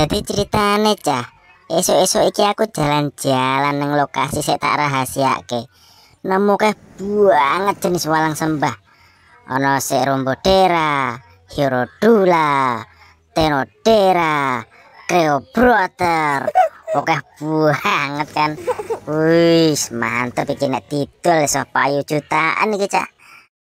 Jadi ceritane cah, esok-esok iki aku jalan-jalan neng lokasi setara tak ke Nemu keh banget jenis walang sembah. Ana sik Rombodera, Hirodula, Tenodera, Creobroter. Oke banget kan. wih mantep bikin nek didol payu jutaan nih cah.